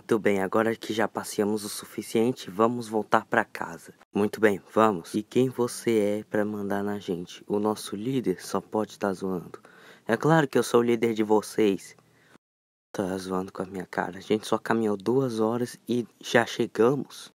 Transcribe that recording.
Muito bem, agora que já passeamos o suficiente, vamos voltar para casa. Muito bem, vamos. E quem você é para mandar na gente? O nosso líder só pode estar tá zoando. É claro que eu sou o líder de vocês. Tá zoando com a minha cara. A gente só caminhou duas horas e já chegamos.